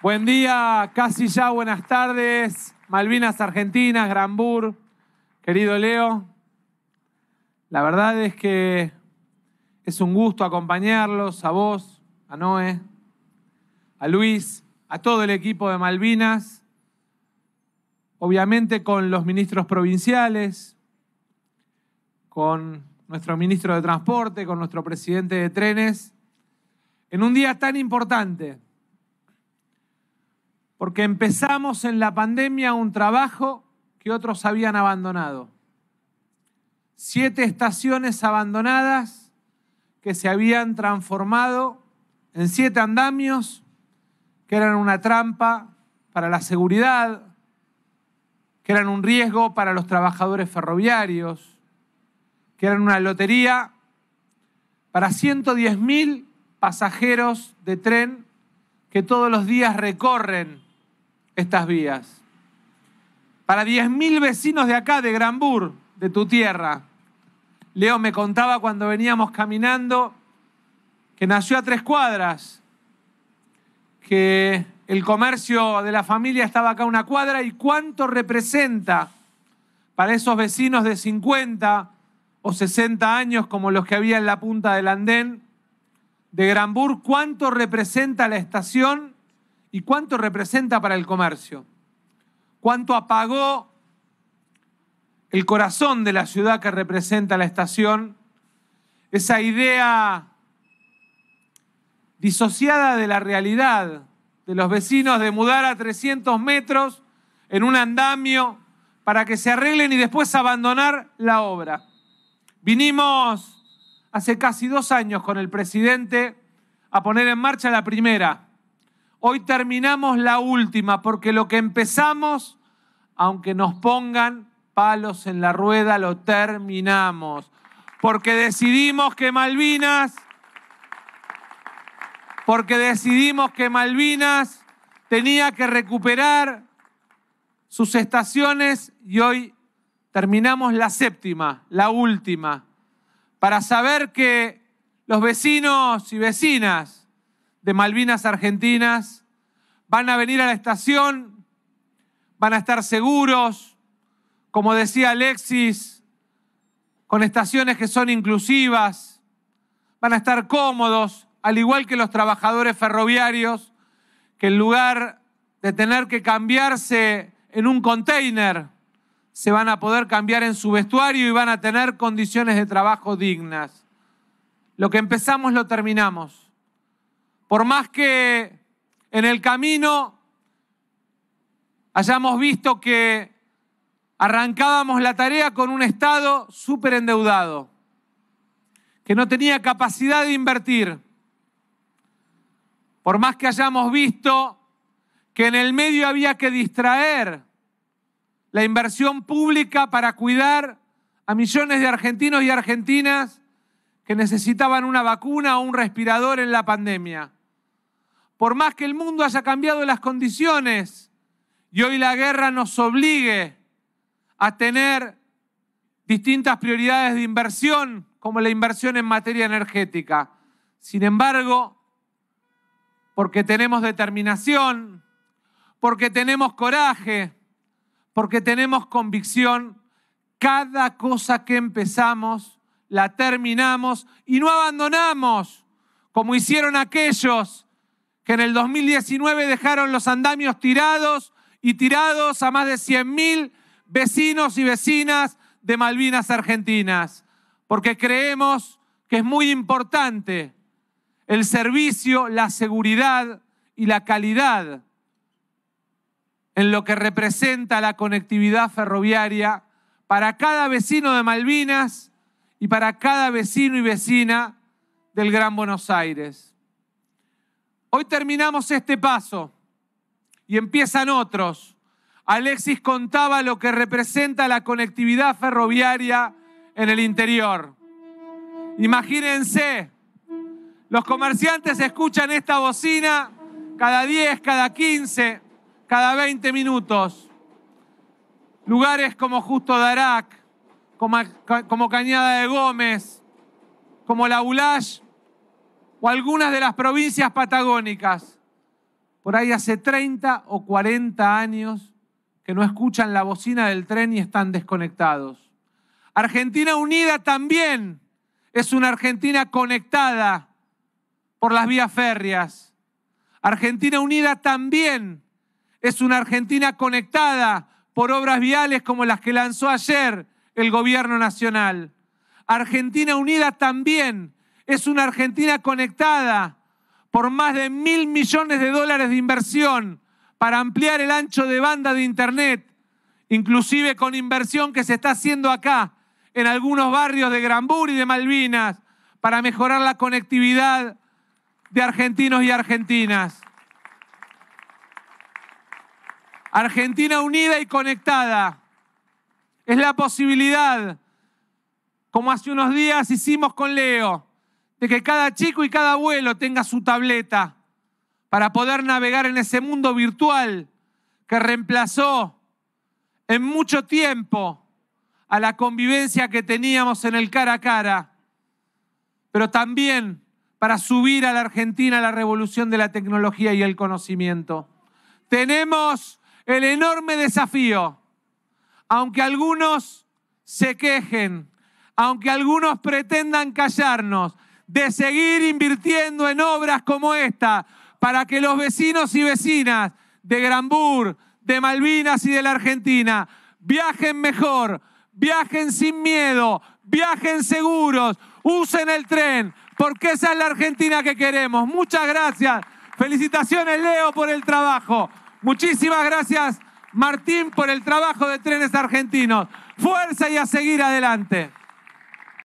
Buen día, casi ya, buenas tardes. Malvinas Argentinas, Granbur, querido Leo. La verdad es que es un gusto acompañarlos, a vos, a Noé, a Luis, a todo el equipo de Malvinas, obviamente con los ministros provinciales, con nuestro ministro de Transporte, con nuestro presidente de Trenes, en un día tan importante porque empezamos en la pandemia un trabajo que otros habían abandonado. Siete estaciones abandonadas que se habían transformado en siete andamios que eran una trampa para la seguridad, que eran un riesgo para los trabajadores ferroviarios, que eran una lotería para 110.000 pasajeros de tren que todos los días recorren estas vías. Para 10.000 vecinos de acá, de Granbur, de tu tierra. Leo me contaba cuando veníamos caminando que nació a tres cuadras, que el comercio de la familia estaba acá una cuadra y cuánto representa para esos vecinos de 50 o 60 años como los que había en la punta del andén de Granbur, cuánto representa la estación ¿Y cuánto representa para el comercio? ¿Cuánto apagó el corazón de la ciudad que representa la estación? Esa idea disociada de la realidad de los vecinos de mudar a 300 metros en un andamio para que se arreglen y después abandonar la obra. Vinimos hace casi dos años con el presidente a poner en marcha la primera Hoy terminamos la última porque lo que empezamos, aunque nos pongan palos en la rueda, lo terminamos. Porque decidimos que Malvinas, porque decidimos que Malvinas tenía que recuperar sus estaciones y hoy terminamos la séptima, la última, para saber que los vecinos y vecinas de Malvinas Argentinas, van a venir a la estación, van a estar seguros, como decía Alexis, con estaciones que son inclusivas, van a estar cómodos, al igual que los trabajadores ferroviarios, que en lugar de tener que cambiarse en un container, se van a poder cambiar en su vestuario y van a tener condiciones de trabajo dignas. Lo que empezamos lo terminamos. Por más que en el camino hayamos visto que arrancábamos la tarea con un Estado súper endeudado, que no tenía capacidad de invertir. Por más que hayamos visto que en el medio había que distraer la inversión pública para cuidar a millones de argentinos y argentinas que necesitaban una vacuna o un respirador en la pandemia por más que el mundo haya cambiado las condiciones y hoy la guerra nos obligue a tener distintas prioridades de inversión, como la inversión en materia energética. Sin embargo, porque tenemos determinación, porque tenemos coraje, porque tenemos convicción, cada cosa que empezamos la terminamos y no abandonamos, como hicieron aquellos que en el 2019 dejaron los andamios tirados y tirados a más de 100.000 vecinos y vecinas de Malvinas Argentinas, porque creemos que es muy importante el servicio, la seguridad y la calidad en lo que representa la conectividad ferroviaria para cada vecino de Malvinas y para cada vecino y vecina del Gran Buenos Aires. Hoy terminamos este paso y empiezan otros. Alexis contaba lo que representa la conectividad ferroviaria en el interior. Imagínense, los comerciantes escuchan esta bocina cada 10, cada 15, cada 20 minutos. Lugares como Justo Darac, como, como Cañada de Gómez, como La Ulash, o algunas de las provincias patagónicas, por ahí hace 30 o 40 años que no escuchan la bocina del tren y están desconectados. Argentina Unida también es una Argentina conectada por las vías férreas. Argentina Unida también es una Argentina conectada por obras viales como las que lanzó ayer el gobierno nacional. Argentina Unida también es una Argentina conectada por más de mil millones de dólares de inversión para ampliar el ancho de banda de Internet, inclusive con inversión que se está haciendo acá en algunos barrios de Granbur y de Malvinas para mejorar la conectividad de argentinos y argentinas. Argentina unida y conectada es la posibilidad, como hace unos días hicimos con Leo, de que cada chico y cada abuelo tenga su tableta para poder navegar en ese mundo virtual que reemplazó en mucho tiempo a la convivencia que teníamos en el cara a cara, pero también para subir a la Argentina la revolución de la tecnología y el conocimiento. Tenemos el enorme desafío, aunque algunos se quejen, aunque algunos pretendan callarnos, de seguir invirtiendo en obras como esta para que los vecinos y vecinas de Granbur, de Malvinas y de la Argentina viajen mejor, viajen sin miedo, viajen seguros, usen el tren, porque esa es la Argentina que queremos. Muchas gracias. Felicitaciones Leo por el trabajo. Muchísimas gracias Martín por el trabajo de trenes argentinos. Fuerza y a seguir adelante.